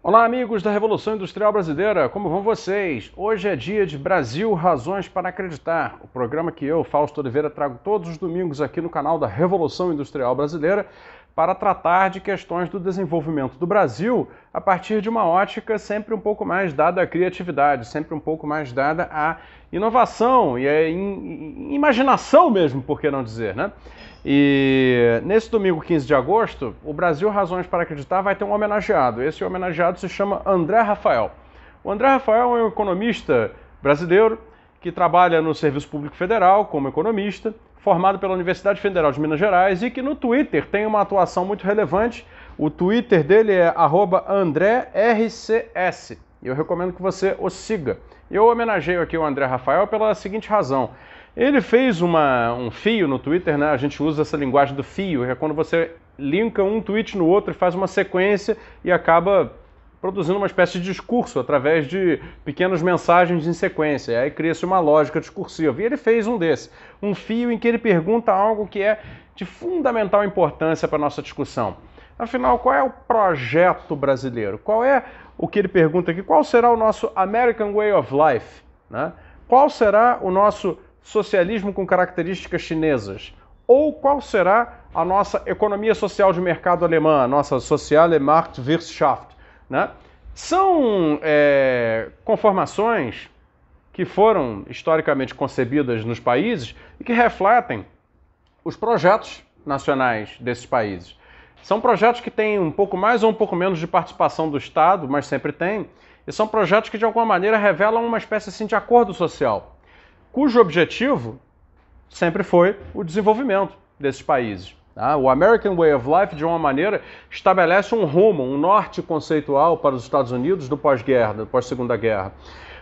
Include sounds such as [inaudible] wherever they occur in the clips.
Olá, amigos da Revolução Industrial Brasileira, como vão vocês? Hoje é dia de Brasil Razões para Acreditar, o programa que eu, Fausto Oliveira, trago todos os domingos aqui no canal da Revolução Industrial Brasileira para tratar de questões do desenvolvimento do Brasil a partir de uma ótica sempre um pouco mais dada à criatividade, sempre um pouco mais dada à inovação e à in imaginação mesmo, por que não dizer, né? E nesse domingo 15 de agosto, o Brasil Razões para Acreditar vai ter um homenageado. Esse homenageado se chama André Rafael. O André Rafael é um economista brasileiro que trabalha no Serviço Público Federal como economista, formado pela Universidade Federal de Minas Gerais e que no Twitter tem uma atuação muito relevante. O Twitter dele é AndréRCS. E eu recomendo que você o siga. Eu homenageio aqui o André Rafael pela seguinte razão. Ele fez uma, um fio no Twitter, né? A gente usa essa linguagem do fio, que é quando você linka um tweet no outro e faz uma sequência e acaba produzindo uma espécie de discurso através de pequenas mensagens em sequência. E aí cria-se uma lógica discursiva. E ele fez um desse, um fio em que ele pergunta algo que é de fundamental importância para a nossa discussão. Afinal, qual é o projeto brasileiro? Qual é o que ele pergunta aqui? Qual será o nosso American Way of Life? Né? Qual será o nosso socialismo com características chinesas? Ou qual será a nossa economia social de mercado alemã, a nossa Soziale Marktwirtschaft? Né? São é, conformações que foram historicamente concebidas nos países e que refletem os projetos nacionais desses países. São projetos que têm um pouco mais ou um pouco menos de participação do Estado, mas sempre tem, e são projetos que de alguma maneira revelam uma espécie assim, de acordo social cujo objetivo sempre foi o desenvolvimento desses países. Ah, o American Way of Life, de uma maneira, estabelece um rumo, um norte conceitual para os Estados Unidos do pós-guerra, do pós-segunda guerra.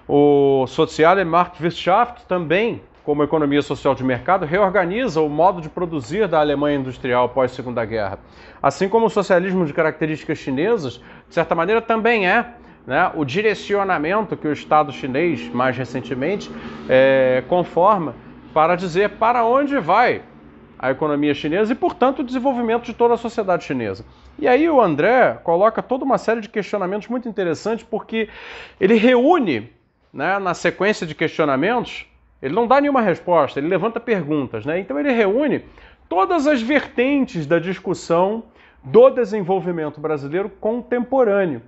O Soziale Marktwirtschaft também, como economia social de mercado, reorganiza o modo de produzir da Alemanha industrial pós-segunda guerra. Assim como o socialismo de características chinesas, de certa maneira, também é né, o direcionamento que o Estado chinês, mais recentemente, é, conforma para dizer para onde vai a economia chinesa e, portanto, o desenvolvimento de toda a sociedade chinesa. E aí o André coloca toda uma série de questionamentos muito interessantes, porque ele reúne né, na sequência de questionamentos, ele não dá nenhuma resposta, ele levanta perguntas. Né? Então ele reúne todas as vertentes da discussão do desenvolvimento brasileiro contemporâneo.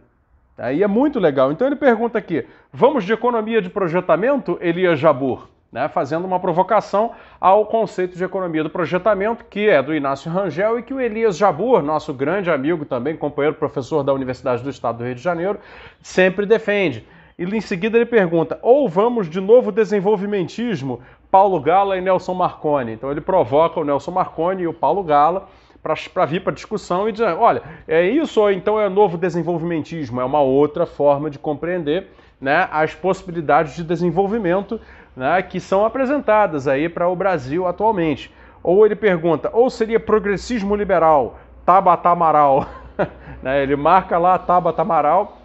Aí é muito legal. Então ele pergunta aqui: vamos de economia de projetamento, Elias Jabur? Né, fazendo uma provocação ao conceito de economia do projetamento, que é do Inácio Rangel e que o Elias Jabur, nosso grande amigo também, companheiro professor da Universidade do Estado do Rio de Janeiro, sempre defende. E em seguida ele pergunta: ou vamos de novo desenvolvimentismo, Paulo Gala e Nelson Marconi? Então ele provoca o Nelson Marconi e o Paulo Gala para vir para discussão e dizer, olha, é isso ou então é novo desenvolvimentismo, é uma outra forma de compreender né, as possibilidades de desenvolvimento né, que são apresentadas aí para o Brasil atualmente. Ou ele pergunta, ou seria progressismo liberal, Tabata Amaral, [laughs] né, ele marca lá Tabata Amaral,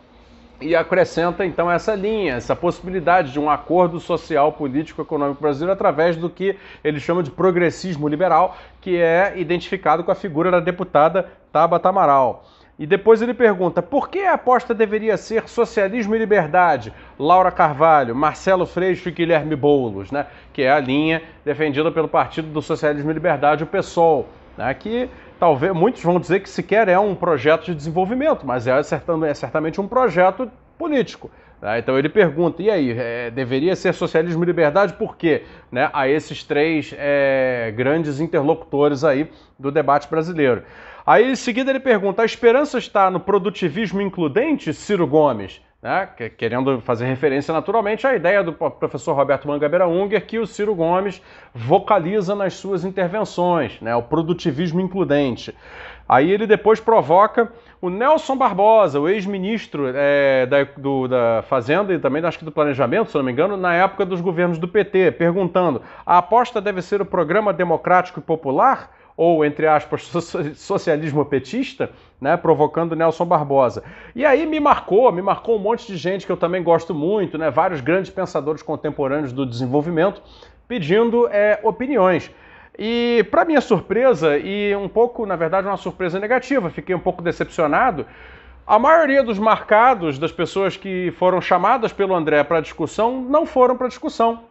e acrescenta então essa linha, essa possibilidade de um acordo social, político, econômico brasileiro através do que ele chama de progressismo liberal, que é identificado com a figura da deputada Tabata Amaral. E depois ele pergunta: por que a aposta deveria ser socialismo e liberdade? Laura Carvalho, Marcelo Freixo e Guilherme Boulos, né? que é a linha defendida pelo Partido do Socialismo e Liberdade, o PSOL, né? que talvez muitos vão dizer que sequer é um projeto de desenvolvimento, mas é, é certamente um projeto político. Né? Então ele pergunta, e aí, é, deveria ser socialismo e liberdade por quê? Né, a esses três é, grandes interlocutores aí do debate brasileiro. Aí em seguida ele pergunta, a esperança está no produtivismo includente, Ciro Gomes? né, querendo fazer referência naturalmente à ideia do professor Roberto Mangabeira Unger que o Ciro Gomes vocaliza nas suas intervenções, né, o produtivismo includente. Aí ele depois provoca o Nelson Barbosa, o ex-ministro é, da, da Fazenda e também acho que do Planejamento, se não me engano, na época dos governos do PT, perguntando: a aposta deve ser o programa democrático e popular? ou, entre aspas, [laughs] socialismo petista, né, provocando Nelson Barbosa. E aí me marcou, me marcou um monte de gente que eu também gosto muito, né, vários grandes pensadores contemporâneos do desenvolvimento, pedindo é, opiniões. E, para minha surpresa, e um pouco, na verdade, uma surpresa negativa, fiquei um pouco decepcionado, a maioria dos marcados, das pessoas que foram chamadas pelo André para discussão, não foram para discussão.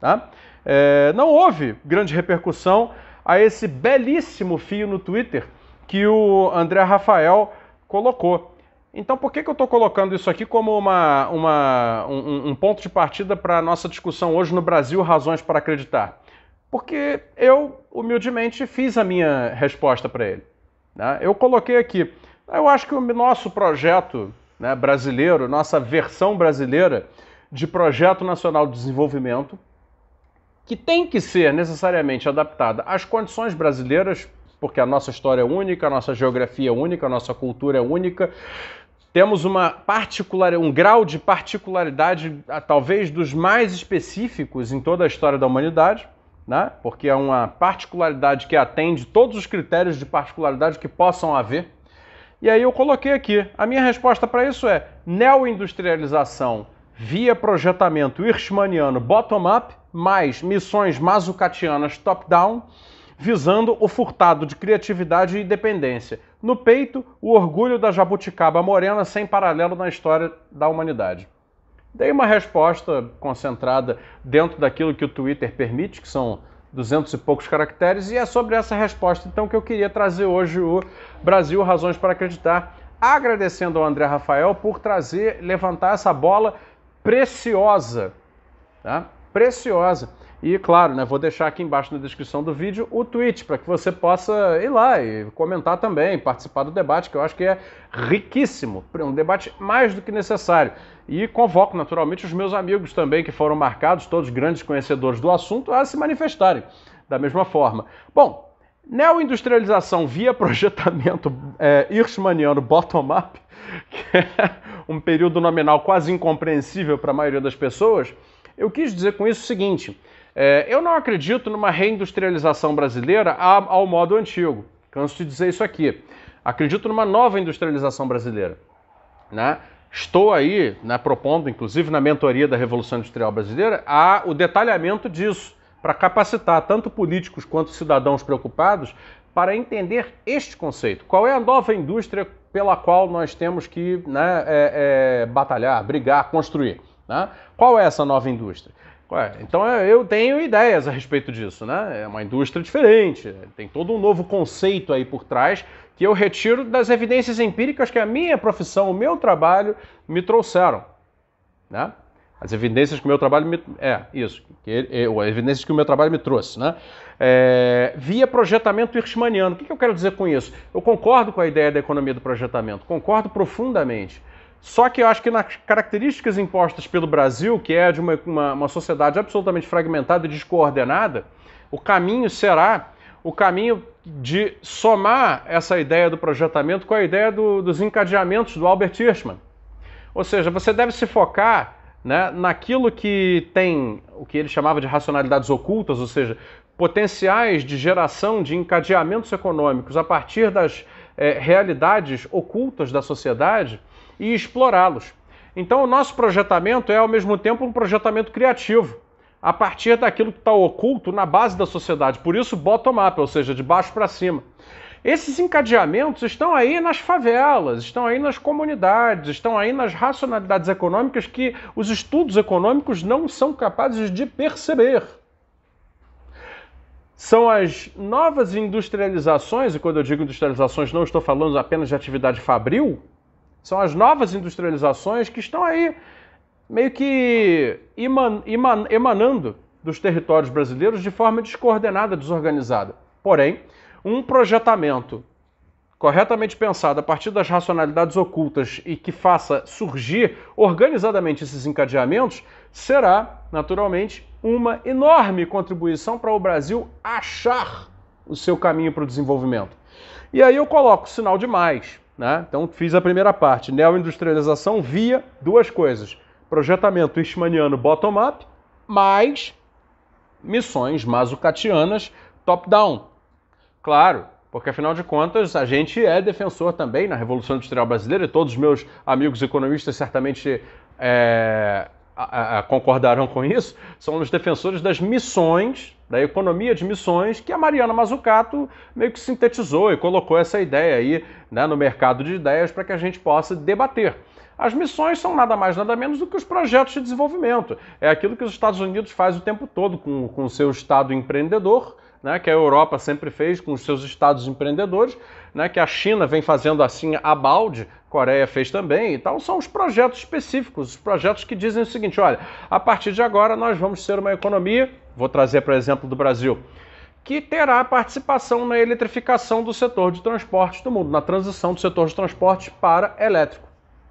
Tá? É, não houve grande repercussão a esse belíssimo fio no Twitter que o André Rafael colocou. Então, por que, que eu estou colocando isso aqui como uma, uma um, um ponto de partida para a nossa discussão hoje no Brasil, razões para acreditar? Porque eu, humildemente, fiz a minha resposta para ele. Né? Eu coloquei aqui, eu acho que o nosso projeto né, brasileiro, nossa versão brasileira de Projeto Nacional de Desenvolvimento, que tem que ser necessariamente adaptada às condições brasileiras, porque a nossa história é única, a nossa geografia é única, a nossa cultura é única. Temos uma particular, um grau de particularidade, ah, talvez dos mais específicos em toda a história da humanidade, né? porque é uma particularidade que atende todos os critérios de particularidade que possam haver. E aí eu coloquei aqui. A minha resposta para isso é neoindustrialização via projetamento irschmaniano bottom-up mais missões mazucatianas top-down, visando o furtado de criatividade e dependência. No peito, o orgulho da jabuticaba morena sem paralelo na história da humanidade. Dei uma resposta concentrada dentro daquilo que o Twitter permite, que são 200 e poucos caracteres, e é sobre essa resposta então que eu queria trazer hoje o Brasil Razões para Acreditar, agradecendo ao André Rafael por trazer, levantar essa bola preciosa. Tá? preciosa. E claro, né, vou deixar aqui embaixo na descrição do vídeo o tweet para que você possa ir lá e comentar também, participar do debate, que eu acho que é riquíssimo, um debate mais do que necessário. E convoco naturalmente os meus amigos também que foram marcados, todos grandes conhecedores do assunto, a se manifestarem da mesma forma. Bom, neoindustrialização via projetamento é, Hirschmaniano bottom-up, [laughs] que é um período nominal quase incompreensível para a maioria das pessoas eu quis dizer com isso o seguinte: é, eu não acredito numa reindustrialização brasileira ao modo antigo. Canso de dizer isso aqui. Acredito numa nova industrialização brasileira. Né? Estou aí né, propondo, inclusive na mentoria da Revolução Industrial Brasileira, a, o detalhamento disso, para capacitar tanto políticos quanto cidadãos preocupados para entender este conceito. Qual é a nova indústria pela qual nós temos que né, é, é, batalhar, brigar, construir? Né? Qual é essa nova indústria? É? Então é, eu tenho ideias a respeito disso, né? É uma indústria diferente, tem todo um novo conceito aí por trás que eu retiro das evidências empíricas que a minha profissão, o meu trabalho me trouxeram, né? As evidências que o meu trabalho me... É, isso. Que as evidências que o meu trabalho me trouxe, né? É, via projetamento irschmaniano. O que, que eu quero dizer com isso? Eu concordo com a ideia da economia do projetamento. Concordo profundamente. Só que eu acho que nas características impostas pelo Brasil, que é de uma, uma, uma sociedade absolutamente fragmentada e descoordenada, o caminho será o caminho de somar essa ideia do projetamento com a ideia do, dos encadeamentos do Albert Hirschman. Ou seja, você deve se focar né, naquilo que tem o que ele chamava de racionalidades ocultas, ou seja, potenciais de geração de encadeamentos econômicos a partir das é, realidades ocultas da sociedade e explorá-los. Então, o nosso projetamento é, ao mesmo tempo, um projetamento criativo, a partir daquilo que está oculto na base da sociedade. Por isso, bottom-up, ou seja, de baixo para cima. Esses encadeamentos estão aí nas favelas, estão aí nas comunidades, estão aí nas racionalidades econômicas que os estudos econômicos não são capazes de perceber. São as novas industrializações, e quando eu digo industrializações, não estou falando apenas de atividade fabril, são as novas industrializações que estão aí meio que emanando dos territórios brasileiros de forma descoordenada, desorganizada. Porém, um projetamento corretamente pensado a partir das racionalidades ocultas e que faça surgir organizadamente esses encadeamentos, será, naturalmente, uma enorme contribuição para o Brasil achar o seu caminho para o desenvolvimento. E aí eu coloco o sinal de mais. Né? Então fiz a primeira parte, neoindustrialização via duas coisas, projetamento Eichmanniano bottom-up, mais missões masocatianas top-down. Claro, porque afinal de contas a gente é defensor também na Revolução Industrial Brasileira e todos os meus amigos economistas certamente é, a, a, com isso, são os defensores das missões, da economia de missões, que a Mariana Mazzucato meio que sintetizou e colocou essa ideia aí né, no mercado de ideias para que a gente possa debater. As missões são nada mais nada menos do que os projetos de desenvolvimento. É aquilo que os Estados Unidos faz o tempo todo com o seu Estado empreendedor, né, que a Europa sempre fez com os seus estados empreendedores, né, que a China vem fazendo assim a balde, Coreia fez também e tal, são os projetos específicos, os projetos que dizem o seguinte: olha, a partir de agora nós vamos ser uma economia, vou trazer para exemplo do Brasil, que terá participação na eletrificação do setor de transportes do mundo, na transição do setor de transportes para elétrico.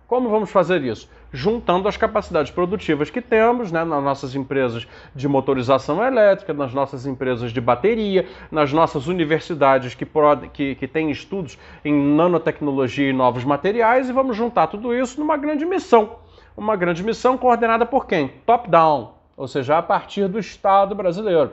Como vamos fazer isso? Juntando as capacidades produtivas que temos né, nas nossas empresas de motorização elétrica, nas nossas empresas de bateria, nas nossas universidades que, que, que têm estudos em nanotecnologia e novos materiais, e vamos juntar tudo isso numa grande missão. Uma grande missão coordenada por quem? Top-down, ou seja, a partir do Estado brasileiro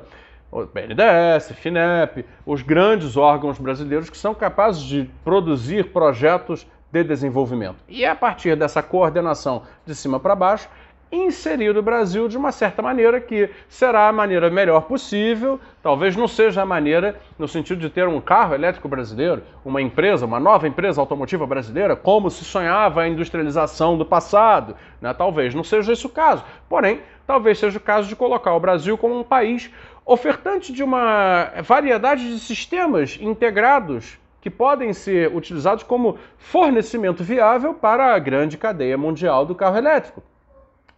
o BNDES, FINEP, os grandes órgãos brasileiros que são capazes de produzir projetos de desenvolvimento. E é a partir dessa coordenação de cima para baixo, inserir o Brasil de uma certa maneira que será a maneira melhor possível, talvez não seja a maneira no sentido de ter um carro elétrico brasileiro, uma empresa, uma nova empresa automotiva brasileira, como se sonhava a industrialização do passado, né? talvez não seja esse o caso. Porém, talvez seja o caso de colocar o Brasil como um país ofertante de uma variedade de sistemas integrados que podem ser utilizados como fornecimento viável para a grande cadeia mundial do carro elétrico.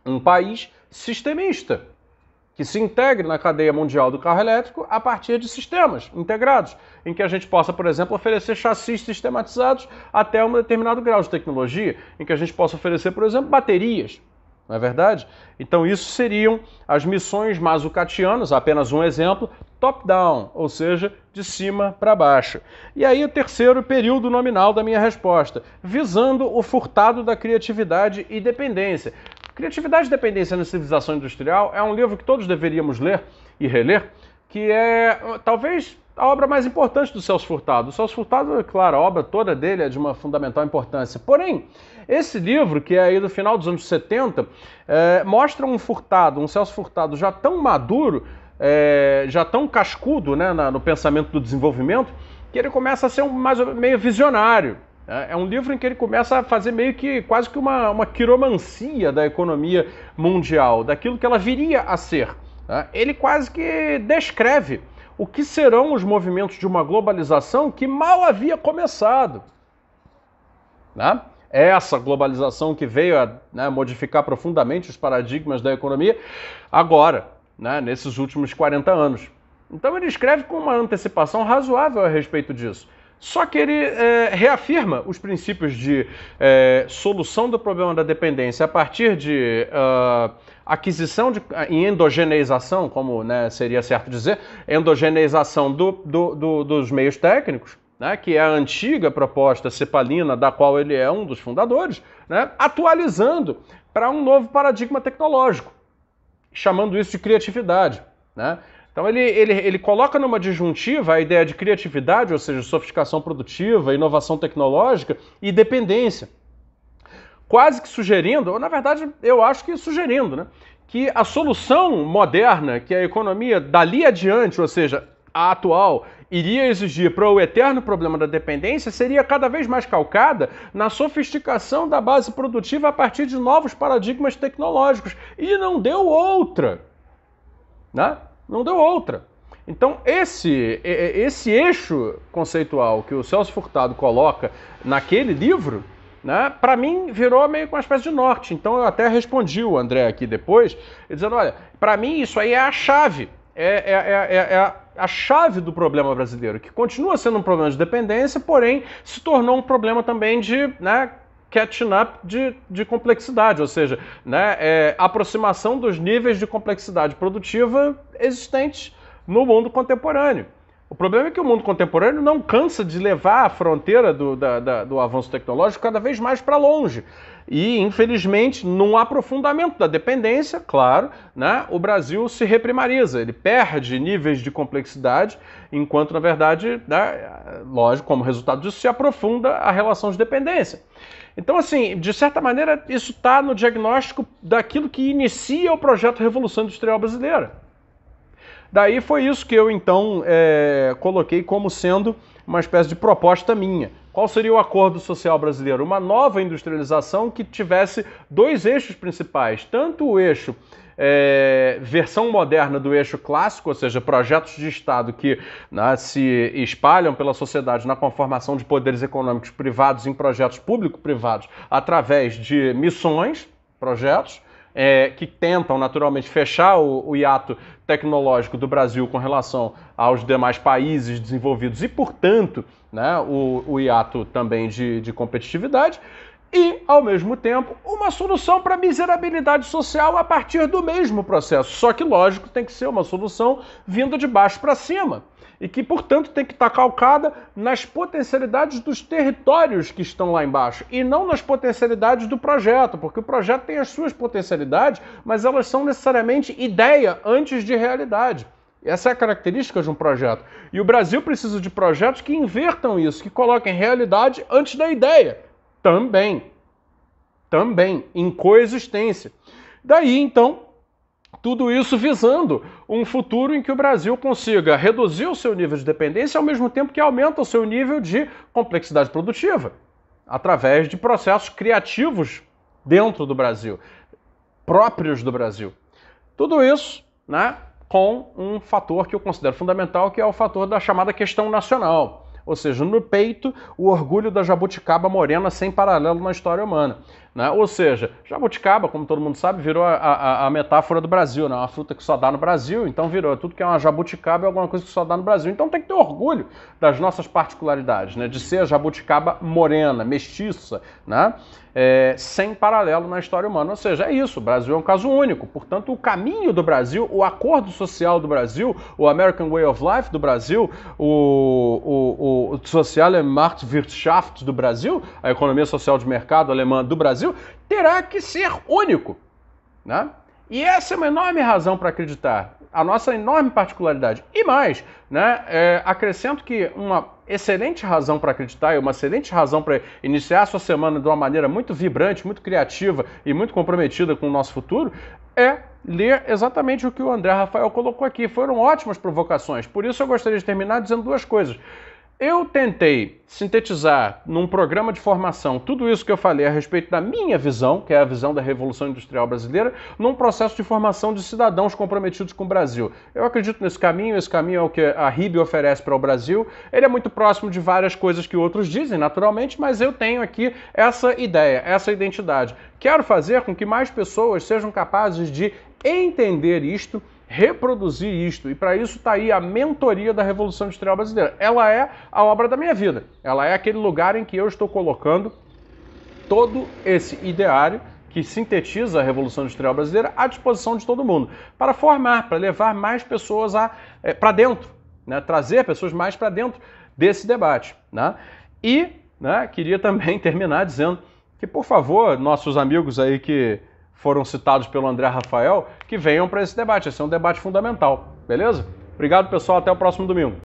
Um país sistemista, que se integre na cadeia mundial do carro elétrico a partir de sistemas integrados, em que a gente possa, por exemplo, oferecer chassis sistematizados até um determinado grau de tecnologia, em que a gente possa oferecer, por exemplo, baterias não é verdade? Então, isso seriam as missões mazucatianas, apenas um exemplo, top-down, ou seja, de cima para baixo. E aí, o terceiro período nominal da minha resposta, visando o furtado da criatividade e dependência. Criatividade e Dependência na Civilização Industrial é um livro que todos deveríamos ler e reler, que é talvez a obra mais importante do Celso Furtado. O Celso Furtado, claro, a obra toda dele é de uma fundamental importância. Porém, esse livro, que é aí do final dos anos 70, é, mostra um Furtado, um Celso Furtado já tão maduro, é, já tão cascudo né, na, no pensamento do desenvolvimento, que ele começa a ser um, mais, meio visionário. É, é um livro em que ele começa a fazer meio que quase que uma, uma quiromancia da economia mundial, daquilo que ela viria a ser. Né? Ele quase que descreve o que serão os movimentos de uma globalização que mal havia começado. Né? Essa globalização que veio a né, modificar profundamente os paradigmas da economia agora, né, nesses últimos 40 anos. Então ele escreve com uma antecipação razoável a respeito disso. Só que ele é, reafirma os princípios de é, solução do problema da dependência a partir de uh, aquisição de, é, e endogeneização, como né, seria certo dizer, endogeneização do, do, do, dos meios técnicos, né, que é a antiga proposta cepalina, da qual ele é um dos fundadores, né, atualizando para um novo paradigma tecnológico, chamando isso de criatividade. Né? Então ele, ele, ele coloca numa disjuntiva a ideia de criatividade, ou seja, sofisticação produtiva, inovação tecnológica e dependência. Quase que sugerindo, ou na verdade eu acho que sugerindo, né, que a solução moderna que a economia dali adiante, ou seja, a atual, iria exigir para o eterno problema da dependência seria cada vez mais calcada na sofisticação da base produtiva a partir de novos paradigmas tecnológicos. E não deu outra. Né? Não deu outra. Então, esse, esse eixo conceitual que o Celso Furtado coloca naquele livro, né, para mim virou meio que uma espécie de norte. Então, eu até respondi o André aqui depois, dizendo: olha, para mim isso aí é a chave, é, é, é, é a, a chave do problema brasileiro, que continua sendo um problema de dependência, porém se tornou um problema também de né, catching up de, de complexidade, ou seja, né, é, aproximação dos níveis de complexidade produtiva existentes no mundo contemporâneo. O problema é que o mundo contemporâneo não cansa de levar a fronteira do, da, da, do avanço tecnológico cada vez mais para longe. E, infelizmente, num aprofundamento da dependência, claro, né, o Brasil se reprimariza, ele perde níveis de complexidade, enquanto, na verdade, né, lógico, como resultado disso, se aprofunda a relação de dependência. Então, assim, de certa maneira, isso está no diagnóstico daquilo que inicia o projeto Revolução Industrial Brasileira. Daí foi isso que eu, então, é, coloquei como sendo uma espécie de proposta minha. Qual seria o acordo social brasileiro? Uma nova industrialização que tivesse dois eixos principais, tanto o eixo é, versão moderna do eixo clássico, ou seja, projetos de Estado que né, se espalham pela sociedade na conformação de poderes econômicos privados em projetos público-privados através de missões, projetos, é, que tentam naturalmente fechar o, o hiato tecnológico do Brasil com relação aos demais países desenvolvidos e, portanto, né, o, o hiato também de, de competitividade, e, ao mesmo tempo, uma solução para a miserabilidade social a partir do mesmo processo. Só que, lógico, tem que ser uma solução vinda de baixo para cima e que, portanto, tem que estar calcada nas potencialidades dos territórios que estão lá embaixo e não nas potencialidades do projeto, porque o projeto tem as suas potencialidades, mas elas são necessariamente ideia antes de realidade. Essa é a característica de um projeto. E o Brasil precisa de projetos que invertam isso, que coloquem realidade antes da ideia. Também. Também. Em coexistência. Daí, então, tudo isso visando um futuro em que o Brasil consiga reduzir o seu nível de dependência ao mesmo tempo que aumenta o seu nível de complexidade produtiva, através de processos criativos dentro do Brasil, próprios do Brasil. Tudo isso né, com um fator que eu considero fundamental, que é o fator da chamada questão nacional. Ou seja, no peito, o orgulho da jabuticaba morena sem paralelo na história humana. Né? Ou seja, jabuticaba, como todo mundo sabe, virou a, a, a metáfora do Brasil, né? É uma fruta que só dá no Brasil, então virou tudo que é uma jabuticaba é alguma coisa que só dá no Brasil. Então tem que ter orgulho das nossas particularidades, né? de ser a jabuticaba morena, mestiça, né? É, sem paralelo na história humana. Ou seja, é isso, o Brasil é um caso único. Portanto, o caminho do Brasil, o acordo social do Brasil, o American Way of Life do Brasil, o, o, o Soziale Marktwirtschaft do Brasil, a economia social de mercado alemã do Brasil, Brasil terá que ser único. Né? E essa é uma enorme razão para acreditar, a nossa enorme particularidade. E mais, né, é, acrescento que uma excelente razão para acreditar e uma excelente razão para iniciar a sua semana de uma maneira muito vibrante, muito criativa e muito comprometida com o nosso futuro é ler exatamente o que o André Rafael colocou aqui. Foram ótimas provocações. Por isso eu gostaria de terminar dizendo duas coisas. Eu tentei sintetizar num programa de formação tudo isso que eu falei a respeito da minha visão, que é a visão da Revolução Industrial Brasileira, num processo de formação de cidadãos comprometidos com o Brasil. Eu acredito nesse caminho, esse caminho é o que a RIB oferece para o Brasil. Ele é muito próximo de várias coisas que outros dizem, naturalmente, mas eu tenho aqui essa ideia, essa identidade. Quero fazer com que mais pessoas sejam capazes de entender isto, reproduzir isto. E para isso está aí a mentoria da Revolução Industrial Brasileira. Ela é a obra da minha vida. Ela é aquele lugar em que eu estou colocando todo esse ideário que sintetiza a Revolução Industrial Brasileira à disposição de todo mundo, para formar, para levar mais pessoas é, eh, para dentro, né? trazer pessoas mais para dentro desse debate. Né? E né, queria também [laughs] terminar dizendo que, por favor, nossos amigos aí que foram citados pelo André Rafael, que venham para esse debate. Esse é um debate fundamental, beleza? Obrigado, pessoal. Até o próximo domingo.